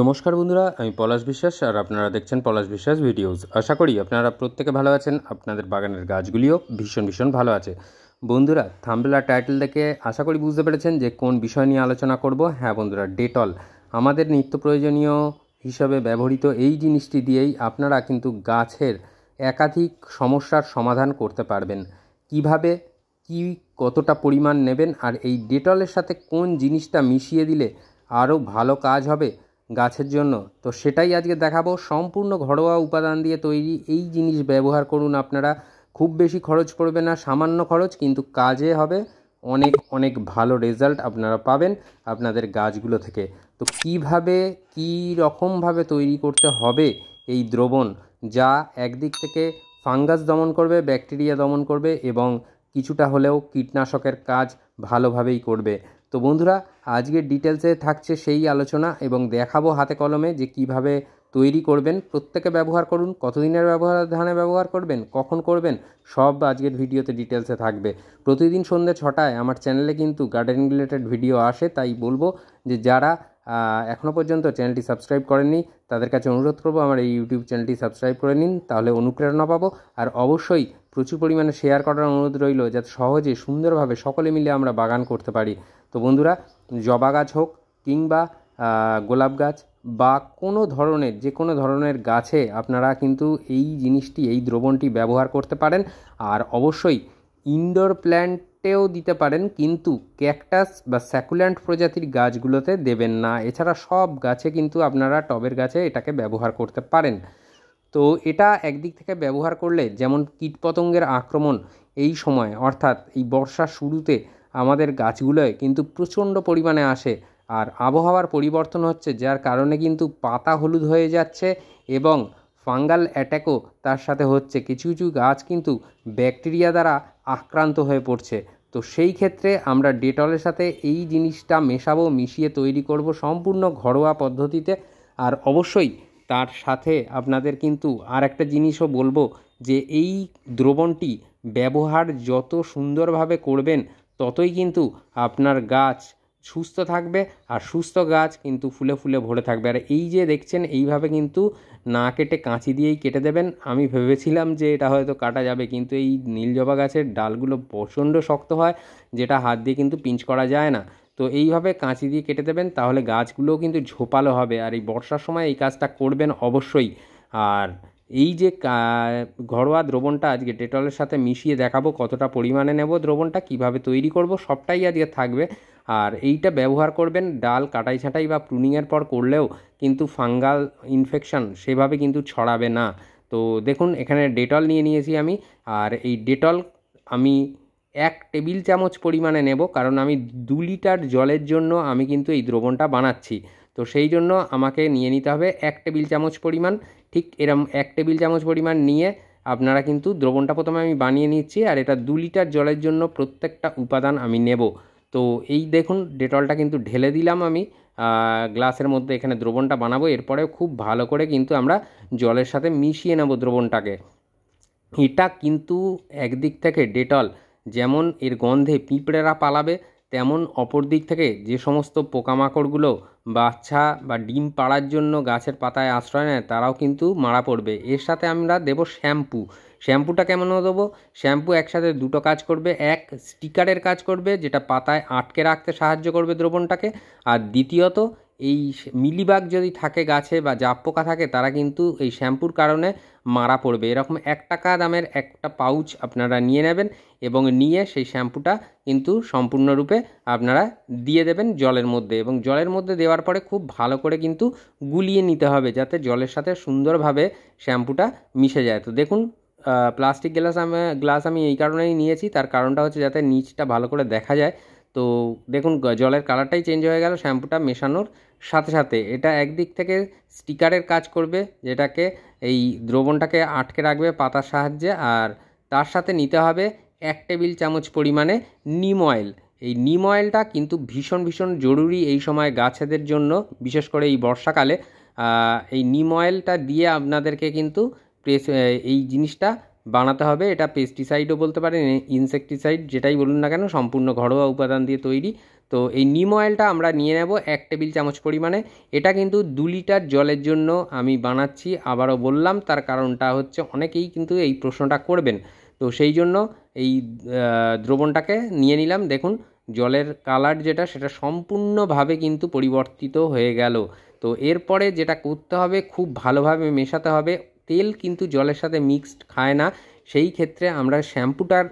নমস্কার বন্ধুরা আমি পলাশ বিশ্বাস আর আপনারা দেখছেন পলাশ বিশ্বাস ভিডিওস আশা করি আপনারা প্রত্যেকে ভালো আছেন আপনাদের বাগানের গাছগুলিও ভীষণ ভীষণ ভালো আছে বন্ধুরা থাম্বেলা টাইটেল দেখে আশা করি বুঝতে পেরেছেন যে কোন বিষয় নিয়ে আলোচনা করব হ্যাঁ বন্ধুরা ডেটল আমাদের নিত্য প্রয়োজনীয় হিসাবে ব্যবহৃত এই জিনিসটি দিয়েই আপনারা কিন্তু গাছের একাধিক সমস্যার সমাধান করতে পারবেন কিভাবে কি কতটা পরিমাণ নেবেন আর এই ডেটলের সাথে কোন জিনিসটা মিশিয়ে দিলে আরও ভালো কাজ হবে গাছের জন্য তো সেটাই আজকে দেখাবো সম্পূর্ণ ঘরোয়া উপাদান দিয়ে তৈরি এই জিনিস ব্যবহার করুন আপনারা খুব বেশি খরচ পড়বে না সামান্য খরচ কিন্তু কাজে হবে অনেক অনেক ভালো রেজাল্ট আপনারা পাবেন আপনাদের গাছগুলো থেকে তো কিভাবে কী রকমভাবে তৈরি করতে হবে এই দ্রবণ যা একদিক থেকে ফাঙ্গাস দমন করবে ব্যাকটেরিয়া দমন করবে এবং কিছুটা হলেও কীটনাশকের কাজ ভালোভাবেই করবে তো বন্ধুরা আজকের ডিটেলসে থাকছে সেই আলোচনা এবং দেখাবো হাতে কলমে যে কিভাবে তৈরি করবেন প্রত্যেকে ব্যবহার করুন কতদিনের ব্যবহার ধানে ব্যবহার করবেন কখন করবেন সব আজকের ভিডিওতে ডিটেলসে থাকবে প্রতিদিন সন্ধ্যে ছটায় আমার চ্যানেলে কিন্তু গার্ডেনিং রিলেটেড ভিডিও আসে তাই বলবো যে যারা এখনও পর্যন্ত চ্যানেলটি সাবস্ক্রাইব করেননি তাদের কাছে অনুরোধ করবো আমার এই ইউটিউব চ্যানেলটি সাবস্ক্রাইব করে নিন তাহলে অনুপ্রেরণা পাবো আর অবশ্যই প্রচুর পরিমাণে শেয়ার করার অনুরোধ রইল যাতে সহজে সুন্দরভাবে সকলে মিলে আমরা বাগান করতে পারি তো বন্ধুরা জবা গাছ হোক কিংবা গোলাপ গাছ বা কোনো ধরনের যে কোনো ধরনের গাছে আপনারা কিন্তু এই জিনিসটি এই দ্রবণটি ব্যবহার করতে পারেন আর অবশ্যই ইনডোর প্ল্যান্ট পটেও দিতে পারেন কিন্তু ক্যাকটাস বা স্যাকুল্যান্ট প্রজাতির গাছগুলোতে দেবেন না এছাড়া সব গাছে কিন্তু আপনারা টবের গাছে এটাকে ব্যবহার করতে পারেন তো এটা একদিক থেকে ব্যবহার করলে যেমন কীটপতঙ্গের আক্রমণ এই সময় অর্থাৎ এই বর্ষা শুরুতে আমাদের গাছগুলোয় কিন্তু প্রচণ্ড পরিমাণে আসে আর আবহাওয়ার পরিবর্তন হচ্ছে যার কারণে কিন্তু পাতা হলুদ হয়ে যাচ্ছে এবং ফাঙ্গাল অ্যাট্যাকও তার সাথে হচ্ছে কিছু কিছু গাছ কিন্তু ব্যাকটেরিয়া দ্বারা আক্রান্ত হয়ে পড়ছে তো সেই ক্ষেত্রে আমরা ডেটলের সাথে এই জিনিসটা মেশাবো মিশিয়ে তৈরি করব সম্পূর্ণ ঘরোয়া পদ্ধতিতে আর অবশ্যই তার সাথে আপনাদের কিন্তু আর একটা জিনিসও বলবো যে এই দ্রবণটি ব্যবহার যত সুন্দরভাবে করবেন ততই কিন্তু আপনার গাছ সুস্থ থাকবে আর সুস্থ গাছ কিন্তু ফুলে ফুলে ভরে থাকবে আর এই যে দেখছেন এইভাবে কিন্তু না কেটে কাঁচি দিয়েই কেটে দেবেন আমি ভেবেছিলাম যে এটা হয়তো কাটা যাবে কিন্তু এই নীল জবা গাছের ডালগুলো প্রচণ্ড শক্ত হয় যেটা হাত দিয়ে কিন্তু পিঞ্চ করা যায় না তো এইভাবে কাঁচি দিয়ে কেটে দেবেন তাহলে গাছগুলোও কিন্তু ঝোপালো হবে আর এই বর্ষার সময় এই কাজটা করবেন অবশ্যই আর এই যে ঘরোয়া দ্রবণটা আজকে ডেটলের সাথে মিশিয়ে দেখাবো কতটা পরিমাণে নেব দ্রবণটা কিভাবে তৈরি করব সবটাই আজকে থাকবে আর এইটা ব্যবহার করবেন ডাল কাটাই ছাঁটাই বা প্রুনিংয়ের পর করলেও কিন্তু ফাঙ্গাল ইনফেকশান সেভাবে কিন্তু ছড়াবে না তো দেখুন এখানে ডেটল নিয়ে নিয়েছি আমি আর এই ডেটল আমি এক টেবিল চামচ পরিমাণে নেব কারণ আমি দু লিটার জলের জন্য আমি কিন্তু এই দ্রবণটা বানাচ্ছি তো সেই জন্য আমাকে নিয়ে নিতে হবে এক টেবিল চামচ পরিমাণ ঠিক এরম এক টেবিল চামচ পরিমাণ নিয়ে আপনারা কিন্তু দ্রবণটা প্রথমে আমি বানিয়ে নিচ্ছি আর এটা দু লিটার জলের জন্য প্রত্যেকটা উপাদান আমি নেব তো এই দেখুন ডেটলটা কিন্তু ঢেলে দিলাম আমি গ্লাসের মধ্যে এখানে দ্রবণটা বানাবো এরপরে খুব ভালো করে কিন্তু আমরা জলের সাথে মিশিয়ে নেব দ্রবণটাকে এটা কিন্তু একদিক থেকে ডেটল যেমন এর গন্ধে পিঁপড়েরা পালাবে তেমন অপর দিক থেকে যে সমস্ত পোকামাকড়গুলো বাচ্চা বা ডিম পাড়ার জন্য গাছের পাতায় আশ্রয় নেয় তারাও কিন্তু মারা পড়বে এর সাথে আমরা দেব শ্যাম্পু শ্যাম্পুটা কেমন দেবো শ্যাম্পু একসাথে দুটো কাজ করবে এক স্টিকারের কাজ করবে যেটা পাতায় আটকে রাখতে সাহায্য করবে দ্রবণটাকে আর দ্বিতীয়ত এই মিলিবাগ যদি থাকে গাছে বা জাপ পোকা থাকে তারা কিন্তু এই শ্যাম্পুর কারণে মারা পড়বে এরকম এক টাকা দামের একটা পাউচ আপনারা নিয়ে নেবেন এবং নিয়ে সেই শ্যাম্পুটা কিন্তু সম্পূর্ণরূপে আপনারা দিয়ে দেবেন জলের মধ্যে এবং জলের মধ্যে দেওয়ার পরে খুব ভালো করে কিন্তু গুলিয়ে নিতে হবে যাতে জলের সাথে সুন্দরভাবে শ্যাম্পুটা মিশে যায় তো দেখুন প্লাস্টিক গ্লাস আমি গ্লাস আমি এই কারণেই নিয়েছি তার কারণটা হচ্ছে যাতে নিচটা ভালো করে দেখা যায় তো দেখুন জলের কালারটাই চেঞ্জ হয়ে গেল শ্যাম্পুটা মেশানোর সাথে সাথে এটা একদিক থেকে স্টিকারের কাজ করবে যেটাকে এই দ্রবণটাকে আটকে রাখবে পাতার সাহায্যে আর তার সাথে নিতে হবে এক টেবিল চামচ পরিমাণে নিম অয়েল এই নিম অয়েলটা কিন্তু ভীষণ ভীষণ জরুরি এই সময় গাছেদের জন্য বিশেষ করে এই বর্ষাকালে এই নিম অয়েলটা দিয়ে আপনাদেরকে কিন্তু প্রেস এই জিনিসটা বানাতে হবে এটা পেস্টিসাইডও বলতে পারেন ইনসেকটিসাইড যেটাই বলুন না কেন সম্পূর্ণ ঘরোয়া উপাদান দিয়ে তৈরি তো এই নিম অয়েলটা আমরা নিয়ে নেব এক টেবিল চামচ পরিমাণে এটা কিন্তু দু লিটার জলের জন্য আমি বানাচ্ছি আবারও বললাম তার কারণটা হচ্ছে অনেকেই কিন্তু এই প্রশ্নটা করবেন তো সেই জন্য এই দ্রবণটাকে নিয়ে নিলাম দেখুন জলের কালার যেটা সেটা সম্পূর্ণভাবে কিন্তু পরিবর্তিত হয়ে গেল তো এরপরে যেটা করতে হবে খুব ভালোভাবে মেশাতে হবে তেল কিন্তু জলের সাথে মিক্সড খায় না সেই ক্ষেত্রে আমরা শ্যাম্পুটার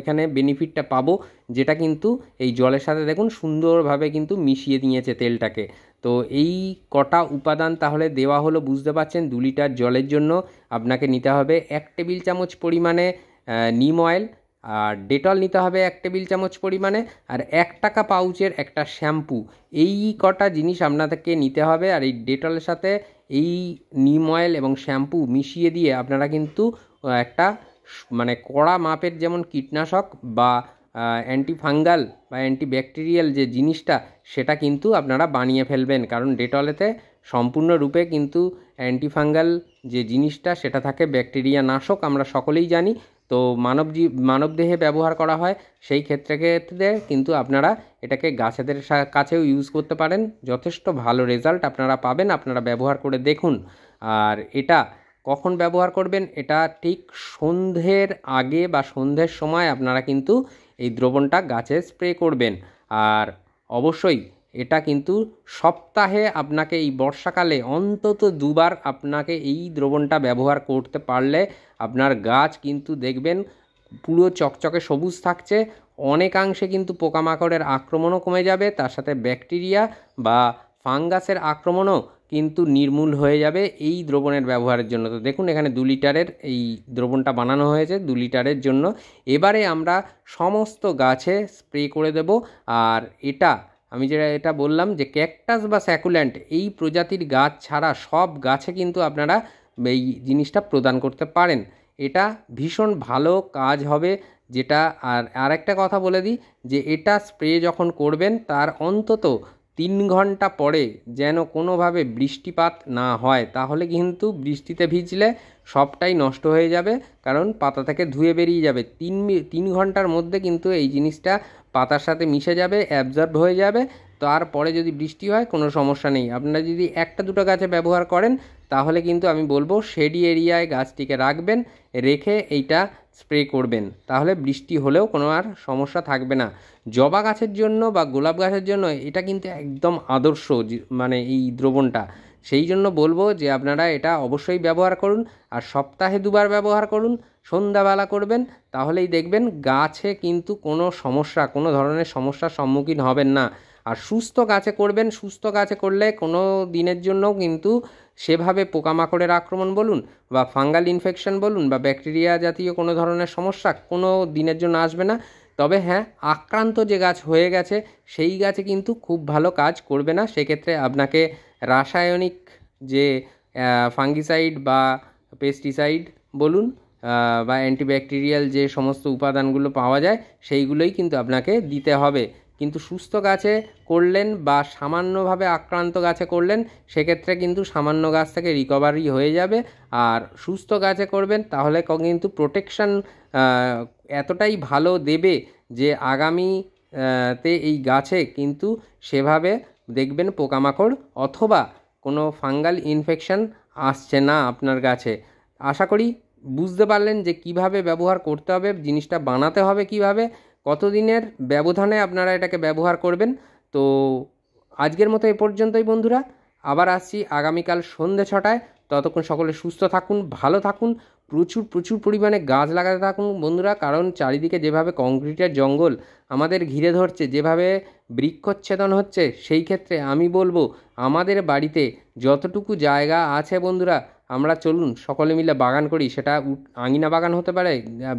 এখানে বেনিফিটটা পাবো যেটা কিন্তু এই জলের সাথে দেখুন সুন্দরভাবে কিন্তু মিশিয়ে দিয়েছে তেলটাকে তো এই কটা উপাদান তাহলে দেওয়া হলো বুঝতে পারছেন দু লিটার জলের জন্য আপনাকে নিতে হবে এক টেবিল চামচ পরিমাণে নিম অয়েল আর ডেটল নিতে হবে এক টেবিল চামচ পরিমাণে আর এক টাকা পাউচের একটা শ্যাম্পু এই কটা জিনিস আপনাদেরকে নিতে হবে আর এই ডেটলের সাথে এই নিম অয়েল এবং শ্যাম্পু মিশিয়ে দিয়ে আপনারা কিন্তু একটা মানে কড়া মাপের যেমন কীটনাশক বা অ্যান্টিফাঙ্গাল বা অ্যান্টিব্যাকটেরিয়াল যে জিনিসটা সেটা কিন্তু আপনারা বানিয়ে ফেলবেন কারণ ডেটলেতে সম্পূর্ণরূপে কিন্তু অ্যান্টিফাঙ্গাল যে জিনিসটা সেটা থাকে ব্যাকটেরিয়া নাশক আমরা সকলেই জানি তো মানব মানবদেহে ব্যবহার করা হয় সেই ক্ষেত্রে ক্ষেত্রে কিন্তু আপনারা এটাকে গাছেদের কাছেও ইউজ করতে পারেন যথেষ্ট ভালো রেজাল্ট আপনারা পাবেন আপনারা ব্যবহার করে দেখুন আর এটা কখন ব্যবহার করবেন এটা ঠিক সন্ধ্যের আগে বা সন্ধ্যের সময় আপনারা কিন্তু এই দ্রবণটা গাছে স্প্রে করবেন আর অবশ্যই এটা কিন্তু সপ্তাহে আপনাকে এই বর্ষাকালে অন্তত দুবার আপনাকে এই দ্রবণটা ব্যবহার করতে পারলে আপনার গাছ কিন্তু দেখবেন পুরো চকচকে সবুজ থাকছে অনেকাংশে কিন্তু পোকামাকড়ের আক্রমণও কমে যাবে তার সাথে ব্যাকটেরিয়া বা ফাঙ্গাসের আক্রমণও কিন্তু নির্মূল হয়ে যাবে এই দ্রবণের ব্যবহারের জন্য তো দেখুন এখানে দু লিটারের এই দ্রবণটা বানানো হয়েছে দু লিটারের জন্য এবারে আমরা সমস্ত গাছে স্প্রে করে দেব আর এটা আমি যেটা এটা বললাম যে ক্যাকটাস বা স্যাকুল্যান্ট এই প্রজাতির গাছ ছাড়া সব গাছে কিন্তু আপনারা এই জিনিসটা প্রদান করতে পারেন এটা ভীষণ ভালো কাজ হবে যেটা আর আর একটা কথা বলে দিই যে এটা স্প্রে যখন করবেন তার অন্তত তিন ঘন্টা পরে যেন কোনোভাবে বৃষ্টিপাত না হয় তাহলে কিন্তু বৃষ্টিতে ভিজলে সবটাই নষ্ট হয়ে যাবে কারণ পাতা থেকে ধুয়ে বেরিয়ে যাবে তিন তিন ঘন্টার মধ্যে কিন্তু এই জিনিসটা পাতার সাথে মিশে যাবে অ্যাবজর্ব হয়ে যাবে তারপরে যদি বৃষ্টি হয় কোনো সমস্যা নেই আপনারা যদি একটা দুটো গাছে ব্যবহার করেন তাহলে কিন্তু আমি বলবো শেডি এরিয়ায় গাছটিকে রাখবেন রেখে এইটা স্প্রে করবেন তাহলে বৃষ্টি হলেও কোনো আর সমস্যা থাকবে না জবা গাছের জন্য বা গোলাপ গাছের জন্য এটা কিন্তু একদম আদর্শ মানে এই দ্রবণটা সেই জন্য বলবো যে আপনারা এটা অবশ্যই ব্যবহার করুন আর সপ্তাহে দুবার ব্যবহার করুন সন্ধ্যাবেলা করবেন তাহলেই দেখবেন গাছে কিন্তু কোনো সমস্যা কোনো ধরনের সমস্যার সম্মুখীন হবেন না আর সুস্থ গাছে করবেন সুস্থ গাছে করলে কোনো দিনের জন্যও কিন্তু সেভাবে পোকামাকড়ের আক্রমণ বলুন বা ফাঙ্গাল ইনফেকশন বলুন বা ব্যাকটেরিয়া জাতীয় কোনো ধরনের সমস্যা কোনো দিনের জন্য আসবে না তবে হ্যাঁ আক্রান্ত যে গাছ হয়ে গেছে সেই গাছে কিন্তু খুব ভালো কাজ করবে না সেক্ষেত্রে আপনাকে রাসায়নিক যে ফাঙ্গিসাইড বা পেস্টিসাইড বলুন বা অ্যান্টিব্যাকটেরিয়াল যে সমস্ত উপাদানগুলো পাওয়া যায় সেইগুলোই কিন্তু আপনাকে দিতে হবে কিন্তু সুস্থ গাছে করলেন বা সামান্যভাবে আক্রান্ত গাছে করলেন সেক্ষেত্রে কিন্তু সামান্য গাছ থেকে রিকভারি হয়ে যাবে আর সুস্থ গাছে করবেন তাহলে কিন্তু প্রোটেকশান এতটাই ভালো দেবে যে আগামী তে এই গাছে কিন্তু সেভাবে দেখবেন পোকামাকড় অথবা কোনো ফাঙ্গাল ইনফেকশান আসছে না আপনার গাছে আশা করি বুঝতে পারলেন যে কিভাবে ব্যবহার করতে হবে জিনিসটা বানাতে হবে কিভাবে কতদিনের ব্যবধানে আপনারা এটাকে ব্যবহার করবেন তো আজকের মতো এ পর্যন্তই বন্ধুরা আবার আসছি আগামীকাল সন্ধে ছটায় ততক্ষণ সকলে সুস্থ থাকুন ভালো থাকুন প্রচুর প্রচুর পরিমাণে গাছ লাগাতে থাকুন বন্ধুরা কারণ চারিদিকে যেভাবে কংক্রিটের জঙ্গল আমাদের ঘিরে ধরছে যেভাবে বৃক্ষচ্ছেদন হচ্ছে সেই ক্ষেত্রে আমি বলবো আমাদের বাড়িতে যতটুকু জায়গা আছে বন্ধুরা আমরা চলুন সকলে মিলে বাগান করি সেটা আঙিনা বাগান হতে পারে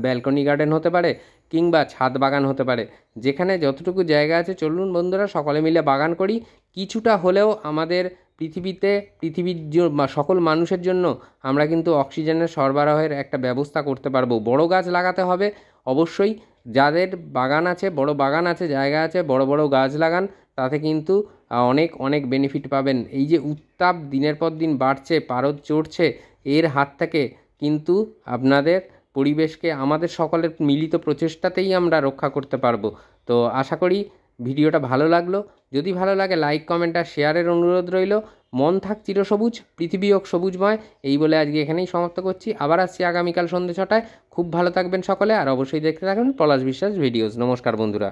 ব্যালকনি গার্ডেন হতে পারে কিংবা ছাদ বাগান হতে পারে যেখানে যতটুকু জায়গা আছে চলুন বন্ধুরা সকলে মিলে বাগান করি কিছুটা হলেও আমাদের পৃথিবীতে পৃথিবীর সকল মানুষের জন্য আমরা কিন্তু অক্সিজেনের সরবরাহের একটা ব্যবস্থা করতে পারবো বড় গাছ লাগাতে হবে অবশ্যই যাদের বাগান আছে বড় বাগান আছে জায়গা আছে বড় বড় গাছ লাগান তাতে কিন্তু অনেক অনেক বেনিফিট পাবেন এই যে উত্তাপ দিনের পর দিন বাড়ছে পারদ চড়ছে এর হাত থেকে কিন্তু আপনাদের পরিবেশকে আমাদের সকলের মিলিত প্রচেষ্টাতেই আমরা রক্ষা করতে পারবো তো আশা করি ভিডিওটা ভালো লাগলো যদি ভালো লাগে লাইক কমেন্ট আর শেয়ারের অনুরোধ রইল মন থাক চিরসবুজ পৃথিবী হোক সবুজময় এই বলে আজকে এখানেই সমাপ্ত করছি আবার আসছি আগামীকাল সন্ধ্যে ছটায় খুব ভালো থাকবেন সকলে আর অবশ্যই দেখতে থাকবেন পলাশ বিশ্বাস ভিডিওস নমস্কার বন্ধুরা